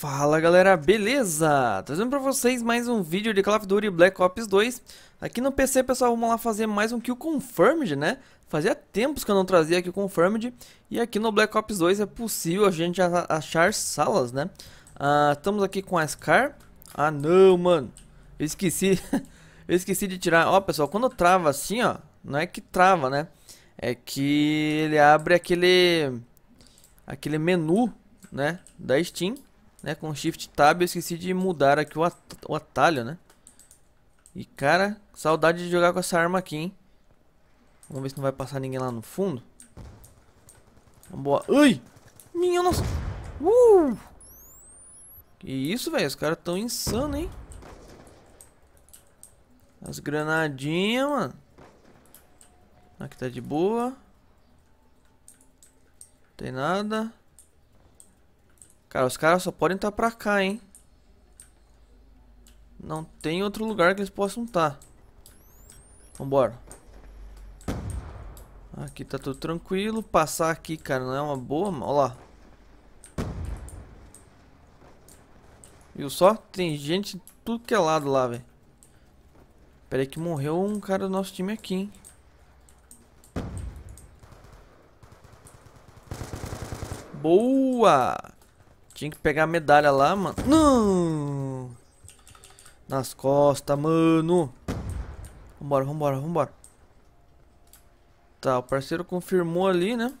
Fala galera, beleza? Trazendo pra vocês mais um vídeo de Call of Duty Black Ops 2 Aqui no PC pessoal, vamos lá fazer mais um kill confirmed, né? Fazia tempos que eu não trazia kill confirmed E aqui no Black Ops 2 é possível a gente achar salas, né? Ah, estamos aqui com a Scar Ah não, mano Eu esqueci Eu esqueci de tirar Ó pessoal, quando trava assim, ó Não é que trava, né? É que ele abre aquele... Aquele menu, né? Da Steam né? Com Shift Tab eu esqueci de mudar aqui o, at o atalho, né? E cara, saudade de jogar com essa arma aqui, hein? Vamos ver se não vai passar ninguém lá no fundo. Vambora. Ai! Minha nossa! Uh! Que isso, velho? Os caras tão insano, hein? As granadinhas, mano. Aqui tá de boa. Não tem nada. Cara, os caras só podem estar tá pra cá, hein? Não tem outro lugar que eles possam estar. Tá. Vambora. Aqui tá tudo tranquilo. Passar aqui, cara, não é uma boa. Olha lá. Viu só? Tem gente de tudo que é lado lá, velho. Peraí que morreu um cara do nosso time aqui, hein? Boa! Tinha que pegar a medalha lá, mano. Não! Nas costas, mano. Vambora, vambora, vambora. Tá, o parceiro confirmou ali, né?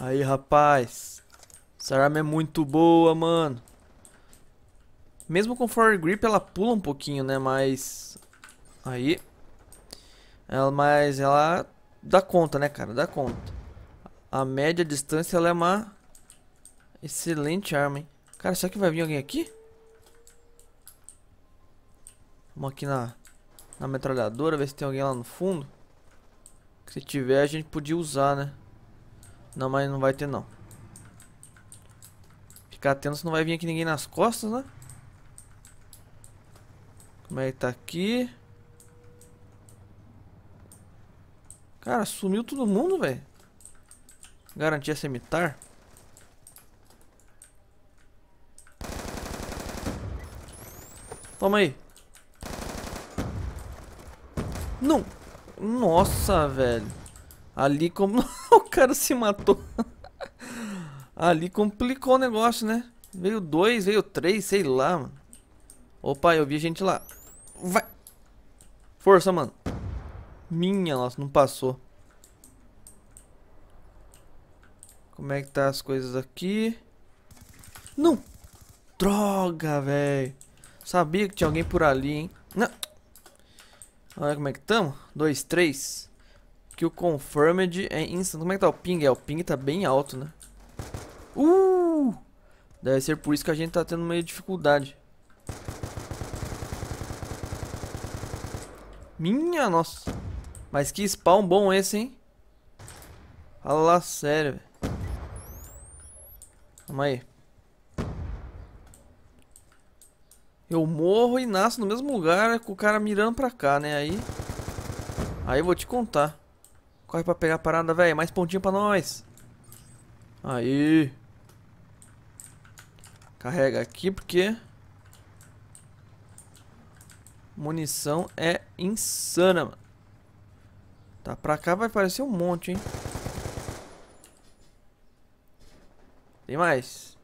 Aí, rapaz. Essa arma é muito boa, mano. Mesmo com forward grip, ela pula um pouquinho, né? Mas... Aí... Ela, mas ela dá conta, né, cara? Dá conta. A média distância ela é uma excelente arma, hein? Cara, será que vai vir alguém aqui? Vamos aqui na, na metralhadora, ver se tem alguém lá no fundo. Se tiver, a gente podia usar, né? Não, mas não vai ter, não. Ficar atento se não vai vir aqui ninguém nas costas, né? Como é que tá aqui? Cara, sumiu todo mundo, velho. Garantia semitar. Toma aí. Não. Nossa, velho. Ali como... o cara se matou. Ali complicou o negócio, né? Veio dois, veio três, sei lá, mano. Opa, eu vi gente lá. Vai. Força, mano. Minha nossa, não passou. Como é que tá as coisas aqui? Não! Droga, velho! Sabia que tinha alguém por ali, hein? Não! Olha como é que tamo. 2, 3. Que o confirmed é instant. Como é que tá o ping? É, o ping tá bem alto, né? Uh! Deve ser por isso que a gente tá tendo meio dificuldade. Minha nossa! Mas que spawn bom esse, hein? Fala lá sério, velho. Calma aí. Eu morro e nasço no mesmo lugar com o cara mirando pra cá, né? Aí. Aí eu vou te contar. Corre pra pegar a parada, velho. Mais pontinho pra nós. Aí. Carrega aqui porque. Munição é insana, mano. Tá, pra cá vai parecer um monte, hein? Tem mais.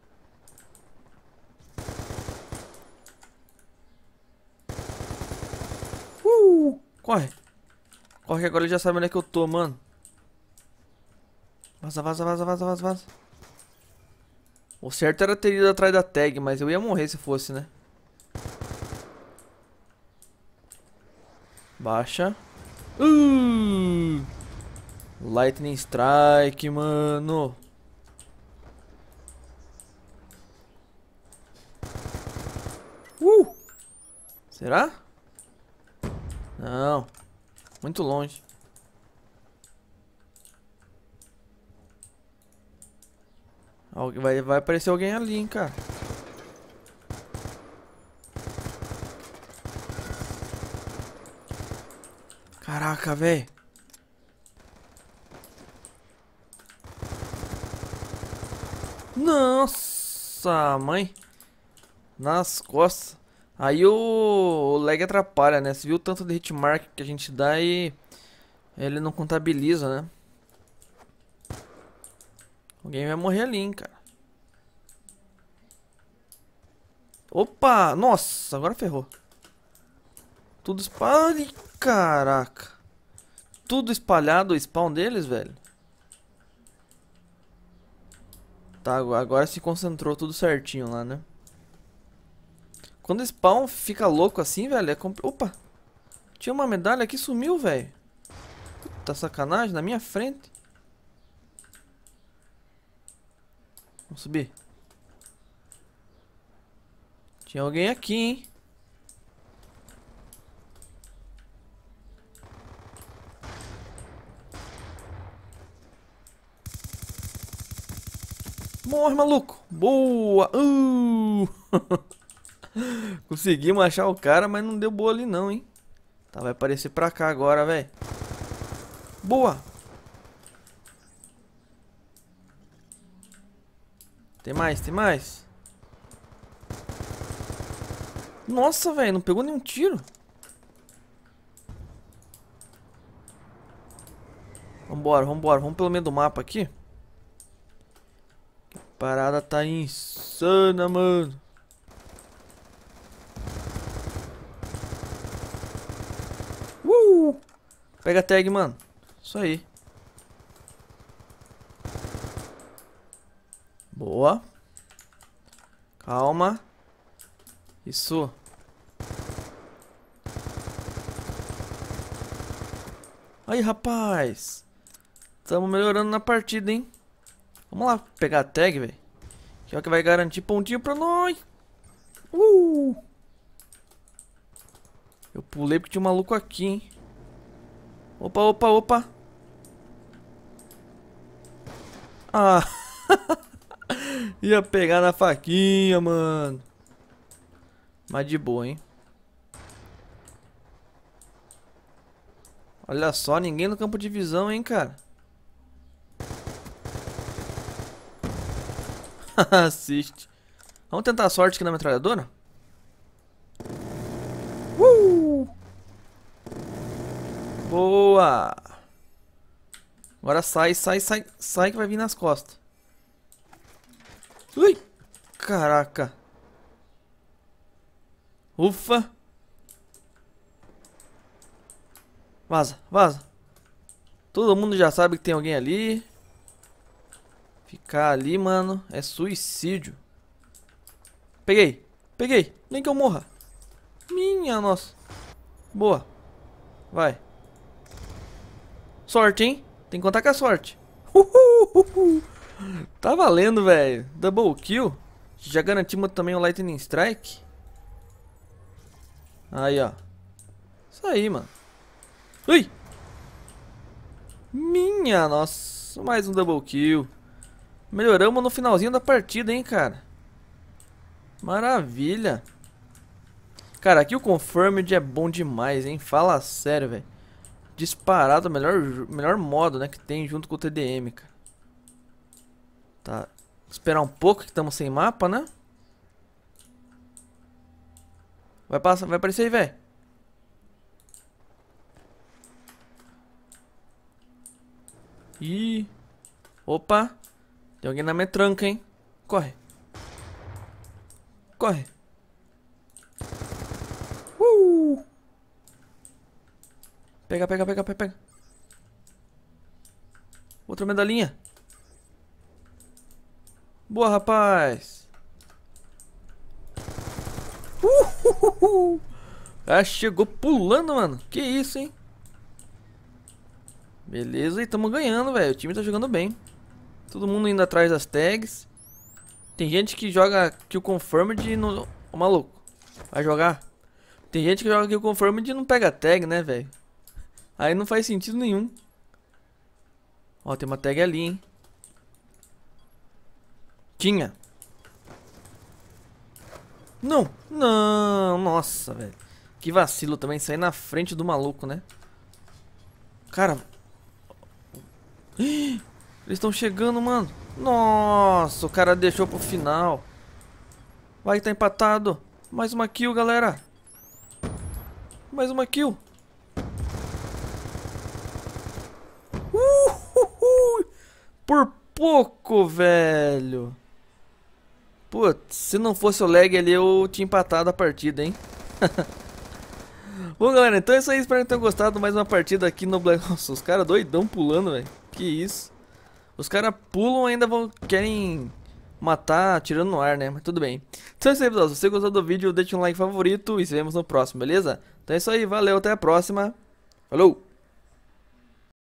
Uh! Corre. Corre que agora ele já sabe onde é que eu tô, mano. Vaza, vaza, vaza, vaza, vaza, vaza. O certo era ter ido atrás da tag, mas eu ia morrer se fosse, né? Baixa. Uh! Lightning Strike, mano. Uh! Será? Não. Muito longe. Vai, vai aparecer alguém ali, hein, cara. Caraca, velho. Nossa, mãe. Nas costas. Aí o, o lag atrapalha, né? Você viu o tanto de hitmark que a gente dá e ele não contabiliza, né? Alguém vai morrer ali, hein, cara. Opa! Nossa, agora ferrou. Tudo espalha. Caraca. Tudo espalhado o spawn deles, velho. Tá, agora se concentrou tudo certinho lá, né? Quando o spawn fica louco assim, velho, é compl... Opa! Tinha uma medalha aqui sumiu, velho. Tá sacanagem, na minha frente. Vamos subir. Tinha alguém aqui, hein? Morre, maluco. Boa. Uh! Conseguimos achar o cara, mas não deu boa ali não, hein. Tá, vai aparecer pra cá agora, velho. Boa. Tem mais, tem mais. Nossa, velho, não pegou nenhum tiro. Vambora, vambora. Vamos pelo meio do mapa aqui parada tá insana, mano. Uh! Pega a tag, mano. Isso aí. Boa. Calma. Isso. Aí, rapaz. Estamos melhorando na partida, hein? Vamos lá pegar a tag, velho. Que é o que vai garantir pontinho pra nós. Uh! Eu pulei porque tinha um maluco aqui, hein. Opa, opa, opa. Ah. Ia pegar na faquinha, mano. Mas de boa, hein. Olha só, ninguém no campo de visão, hein, cara. Assiste. Vamos tentar a sorte aqui na é metralhadora? Uh! Boa! Agora sai, sai, sai, sai que vai vir nas costas. Ui! Caraca! Ufa! Vaza, vaza. Todo mundo já sabe que tem alguém ali. Ficar ali, mano, é suicídio. Peguei. Peguei. Nem que eu morra. Minha nossa. Boa. Vai. Sorte, hein? Tem que contar com a sorte. Uhul, Tá valendo, velho. Double kill. Já garantimos também o Lightning Strike. Aí, ó. Isso aí, mano. Ui! Minha nossa. Mais um double kill. Melhoramos no finalzinho da partida, hein, cara. Maravilha. Cara, aqui o Confirmed é bom demais, hein. Fala sério, velho. Disparado, melhor, melhor modo, né, que tem junto com o TDM, cara. Tá. Esperar um pouco que estamos sem mapa, né. Vai, passar, vai aparecer aí, velho. Ih. Opa. Tem alguém na minha tranca, hein? Corre. Corre. Uh! Pega, pega, pega, pega, pega. Outra medalhinha. Boa, rapaz. Uhuhuhu. Ah, chegou pulando, mano. Que isso, hein? Beleza, e tamo ganhando, velho. O time tá jogando bem. Todo mundo indo atrás das tags. Tem gente que joga Kill Confirmed no... Ô, maluco, vai jogar? Tem gente que joga Kill Confirmed e não pega tag, né, velho? Aí não faz sentido nenhum. Ó, tem uma tag ali, hein? Tinha. Não, não, nossa, velho. Que vacilo também, sair na frente do maluco, né? Cara... Eles estão chegando, mano. Nossa, o cara deixou pro final. Vai, tá empatado. Mais uma kill, galera. Mais uma kill. Uhul. Por pouco, velho. Putz, se não fosse o lag ali, eu tinha empatado a partida, hein? Bom, galera, então é isso aí. Espero que tenham gostado. Mais uma partida aqui no Black... Ops. os caras doidão pulando, velho. Que isso. Os caras pulam ainda vão querem matar tirando no ar, né? Mas tudo bem. Então é isso aí, pessoal. Se você gostou do vídeo, deixa um like favorito e se vemos no próximo, beleza? Então é isso aí, valeu, até a próxima. Falou!